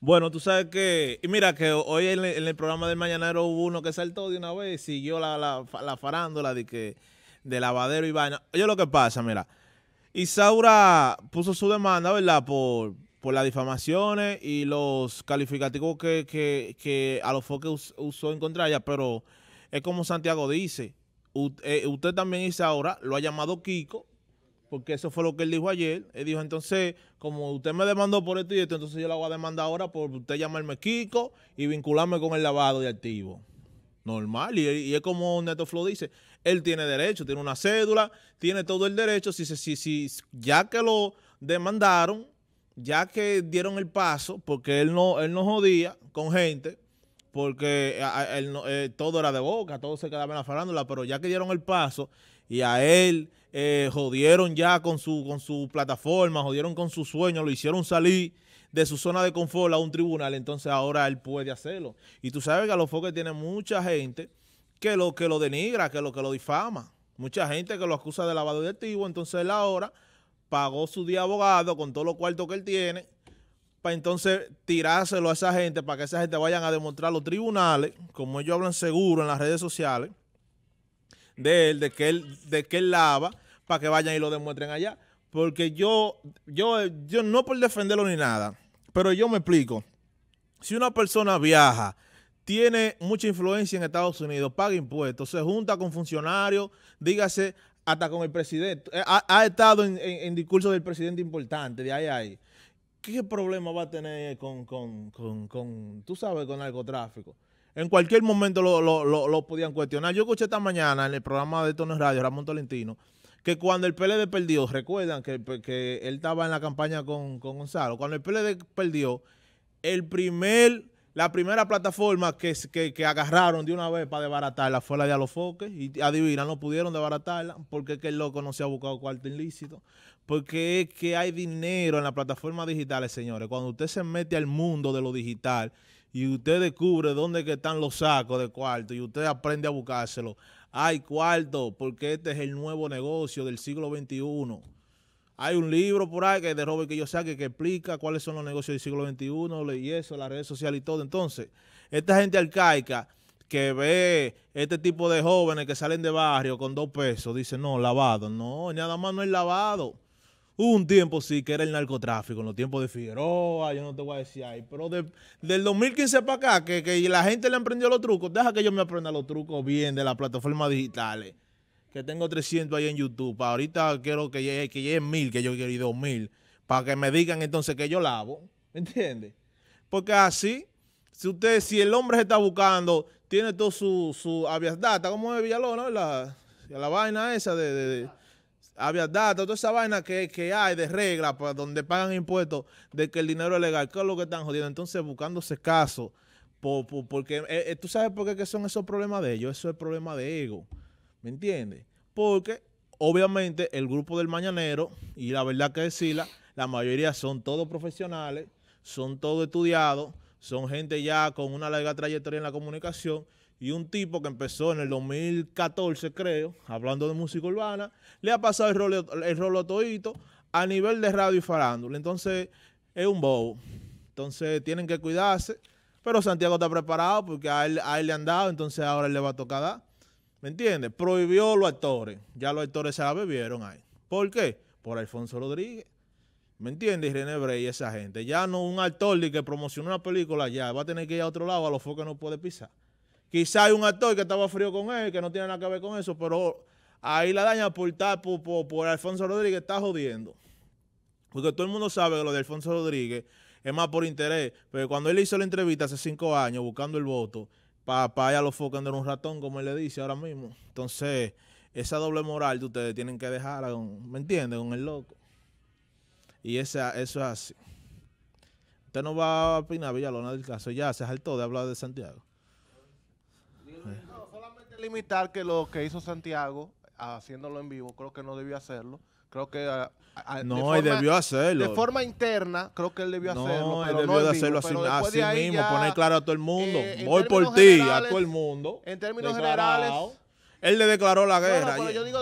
Bueno, tú sabes que, y mira que hoy en el, programa del Mañanero hubo uno que saltó de una vez, siguió la, la, farándula de que de lavadero y vaina. Oye, lo que pasa, mira, Isaura puso su demanda, ¿verdad? Por, por las difamaciones y los calificativos que, que, a los foques usó en contra ella, pero es como Santiago dice, usted, eh, usted también, Isaura, lo ha llamado Kiko porque eso fue lo que él dijo ayer. Él dijo, entonces, como usted me demandó por esto y esto, entonces yo la voy a demandar ahora por usted llamarme Kiko y vincularme con el lavado de activos. Normal, y, es como Neto Flow dice, él tiene derecho, tiene una cédula, tiene todo el derecho, si, si, si, ya que lo demandaron, ya que dieron el paso, porque él no, él no jodía con gente, porque eh, todo era de boca, todo se quedaba en la farándula, pero ya que dieron el paso y a él eh, jodieron ya con su, con su plataforma, jodieron con su sueño, lo hicieron salir de su zona de confort a un tribunal, entonces ahora él puede hacerlo. Y tú sabes que a los foques tiene mucha gente que lo, que lo denigra, que lo, que lo difama. Mucha gente que lo acusa de lavado de activo, entonces él ahora pagó su día abogado con todos los cuartos que él tiene, para entonces tirárselo a esa gente, para que esa gente vayan a demostrar los tribunales, como ellos hablan seguro en las redes sociales, de él, de que él, de que él lava, para que vayan y lo demuestren allá. Porque yo, yo, yo no por defenderlo ni nada, pero yo me explico. Si una persona viaja, tiene mucha influencia en Estados Unidos, paga impuestos, se junta con funcionarios, dígase hasta con el presidente, eh, ha, estado en, discursos del presidente importante, de ahí a ahí. ¿Qué problema va a tener con, con, con, con tú sabes, con narcotráfico? en cualquier momento lo, podían cuestionar. Yo escuché esta mañana en el programa de Tonos Radio, Ramón Tolentino, que cuando el PLD perdió, recuerdan que, él estaba en la campaña con, con Gonzalo, cuando el PLD perdió, el primer la primera plataforma que, agarraron de una vez para desbaratarla fue la de Alofoque. Y adivina, no pudieron desbaratarla porque es que el loco no se ha buscado cuarto ilícito. Porque es que hay dinero en las plataformas digitales, señores. Cuando usted se mete al mundo de lo digital y usted descubre dónde que están los sacos de cuarto y usted aprende a buscárselo. Hay cuarto, porque este es el nuevo negocio del siglo XXI. Hay un libro por ahí que de Robert que yo saque que explica cuáles son los negocios del siglo XXI y eso, las redes sociales y todo. Entonces, esta gente arcaica que ve este tipo de jóvenes que salen de barrio con dos pesos, dice, no, lavado. No, nada más no es lavado. Hubo un tiempo sí que era el narcotráfico, en los tiempos de Figueroa, yo no te voy a decir ahí, pero del 2015 para acá, que, que la gente le aprendió los trucos, deja que yo me aprenda los trucos bien de las plataformas digitales que tengo 300 ahí en YouTube, ahorita quiero que llegue, mil que yo quiero ir 2000, para que me digan entonces que yo lavo, ¿me entiendes? Porque así, si usted, si el hombre se está buscando, tiene todo su, su avias data, como es Villalobos, ¿no? La vaina esa de, de, toda esa vaina que, hay de reglas para donde pagan impuestos de que el dinero es legal, que es lo que están jodiendo? Entonces buscándose caso porque eh, eh, tú sabes por qué son esos problemas de ellos, eso es problema de ego ¿Me entiendes? Porque obviamente el grupo del mañanero, y la verdad que decirla, la mayoría son todos profesionales, son todos estudiados, son gente ya con una larga trayectoria en la comunicación. Y un tipo que empezó en el 2014, creo, hablando de música urbana, le ha pasado el rolo, el rolo a nivel de radio y farándula. Entonces, es un bobo. Entonces, tienen que cuidarse. Pero Santiago está preparado porque a él, a él le han dado, entonces ahora él le va a tocar dar. ¿Me entiendes? Prohibió los actores. Ya los actores se la bebieron ahí. ¿Por qué? Por Alfonso Rodríguez. ¿Me entiendes? Irene Brey y esa gente. Ya no un actor que promocionó una película, ya va a tener que ir a otro lado, a los que no puede pisar. Quizá hay un actor que estaba frío con él, que no tiene nada que ver con eso, pero ahí la daña por, por, por, Alfonso Rodríguez está jodiendo. Porque todo el mundo sabe que lo de Alfonso Rodríguez es más por interés. Pero cuando él hizo la entrevista hace cinco años buscando el voto, para allá lo focan de un ratón, como él le dice ahora mismo. Entonces, esa doble moral de ustedes tienen que dejarla, ¿me entiendes? Con el loco. Y esa, eso es así. Usted no va a opinar, Villalona, del caso. Ya se saltó de hablar de Santiago. No, solamente limitar que lo que hizo Santiago haciéndolo en vivo, creo que no debió hacerlo. Creo que. Ah, ah, no, de debió hacerlo. De forma interna, creo que él debió hacerlo. Pero debió hacerlo así, mismo, poner claro a todo el mundo. Eh, Voy por ti, a todo el mundo. En términos generales. Él le declaró la guerra. yo digo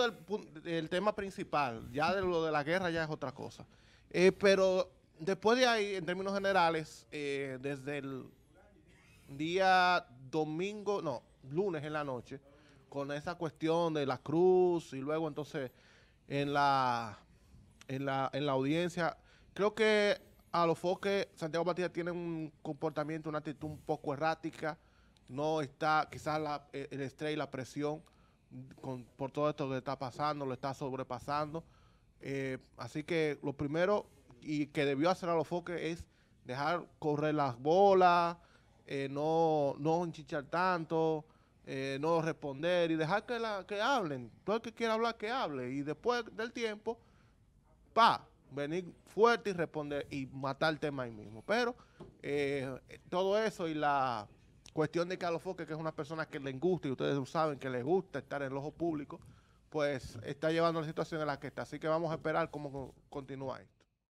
del, tema principal. Ya de lo de la guerra ya es otra cosa. Eh, pero después de ahí, en términos generales, eh, desde el día domingo, no, lunes en la noche con esa cuestión de la cruz y luego entonces en la, en la, en la audiencia. Creo que a los foques Santiago Batista tiene un comportamiento, una actitud un poco errática. No está quizás eh, el estrés y la presión por todo esto que está pasando, lo está sobrepasando. Eh, así que lo primero y que debió hacer a los foques es dejar correr las bolas, eh, no, no tanto, eh, no responder y dejar que, la, que hablen. Todo el que quiera hablar, que hable. Y después del tiempo, pa, venir fuerte y responder y matar el tema ahí mismo. Pero eh, todo eso y la cuestión de Carlos Foque, que es una persona que le gusta y ustedes saben que le gusta estar en el ojo público, pues está llevando la situación en la que está. Así que vamos a esperar cómo continúa ahí.